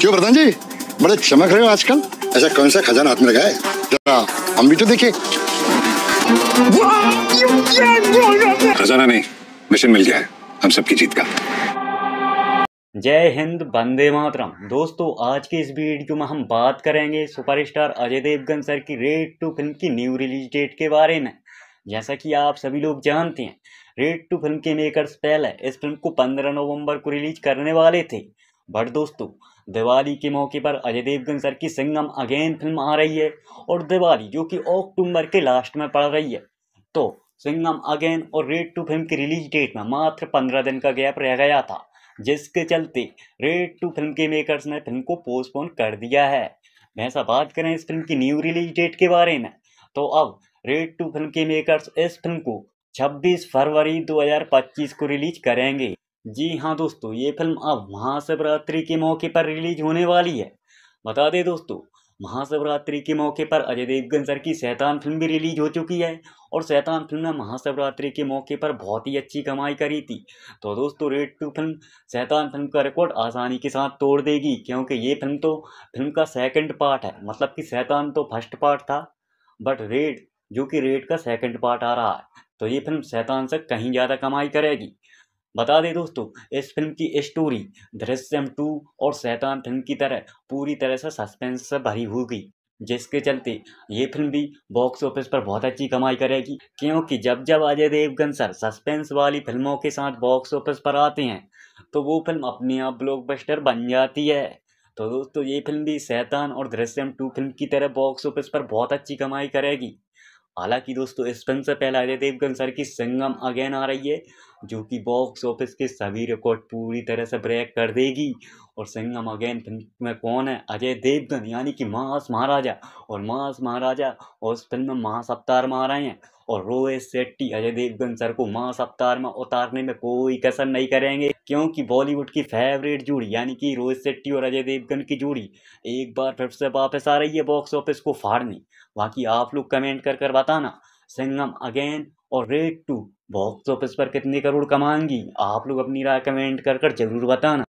क्यों प्रधान जी बड़े चमक रहे हो आजकल ऐसा कौन सा खजाना हाथ में लगा है हम भी तो देखे खजाना नहीं मिशन मिल गया है हम सबकी जीत का जय हिंद बंदे मातरम दोस्तों आज के इस वीडियो में हम बात करेंगे सुपरस्टार अजय देवगन सर की रेड टू फिल्म की न्यू रिलीज डेट के बारे में जैसा कि आप सभी लोग जानते हैं रेड टू फिल्म के मेकर्स पहले इस फिल्म को 15 नवंबर को रिलीज करने वाले थे बट दोस्तों दिवाली के मौके पर अजय देवगन सर की सिंगम अगेन फिल्म आ रही है और दिवाली जो कि अक्टूबर के लास्ट में पड़ रही है तो सिंगम अगेन और रेड टू फिल्म की रिलीज डेट में मात्र पंद्रह दिन का गैप रह गया था जिसके चलते रेड टू फिल्म के मेकर्स ने फिल्म को पोस्टपोन कर दिया है वैसा बात करें इस फिल्म की न्यू रिलीज डेट के बारे में तो अब रेड टू फिल्म के मेकर्स इस फिल्म को 26 फरवरी 2025 को रिलीज करेंगे जी हाँ दोस्तों ये फिल्म अब महाशिवरात्रि के मौके पर रिलीज होने वाली है बता दें दोस्तों महाशिवरात्रि के मौके पर अजय देवगन सर की शैतान फिल्म भी रिलीज हो चुकी है और शैतान फिल्म ने महाशिवरात्रि के मौके पर बहुत ही अच्छी कमाई करी थी तो दोस्तों Raid two film Shaitaan film का रिकॉर्ड आसानी के साथ तोड़ देगी क्योंकि ये फिल्म तो फिल्म का सेकंड पार्ट है मतलब कि शैतान तो फर्स्ट पार्ट था बट रेड जो कि रेड का सेकेंड पार्ट आ रहा है तो ये फिल्म शैतान से कहीं ज़्यादा कमाई करेगी बता दें दोस्तों इस फिल्म की स्टोरी दृश्यम टू और शैतान फिल्म की तरह पूरी तरह से सस्पेंस से भरी होगी जिसके चलते ये फिल्म भी बॉक्स ऑफिस पर बहुत अच्छी कमाई करेगी क्योंकि जब जब अजय देवगन सर सस्पेंस वाली फिल्मों के साथ बॉक्स ऑफिस पर आते हैं तो वो फिल्म अपने आप ब्लॉकबस्टर बन जाती है तो दोस्तों ये फिल्म भी शैतान और दृश्यम टू फिल्म की तरह बॉक्स ऑफिस पर बहुत अच्छी कमाई करेगी हालांकि दोस्तों इस फिल्म से पहले अजय देवगन सर की संगम अगेन आ रही है जो कि बॉक्स ऑफिस के सभी रिकॉर्ड पूरी तरह से ब्रेक कर देगी और सिंगम अगेन फिल्म में कौन है अजय देवगन यानी कि मास महाराजा और मास महाराजा और उस फिल्म में मास अवतार में आ रहे हैं और रोहित शेट्टी अजय देवगन सर को मास अवतार में उतारने में कोई कसर नहीं करेंगे क्योंकि बॉलीवुड की फेवरेट जोड़ी यानी कि रोहित शेट्टी और अजय देवगन की जोड़ी एक बार फिर से वापस आ रही है बॉक्स ऑफिस को फाड़ने बाकी आप लोग कमेंट कर कर बताना सिंगम अगेन और रेड टू बॉक्स ऑफिस पर कितने करोड़ कमाएंगी आप लोग अपनी राय कमेंट कर कर जरूर बताना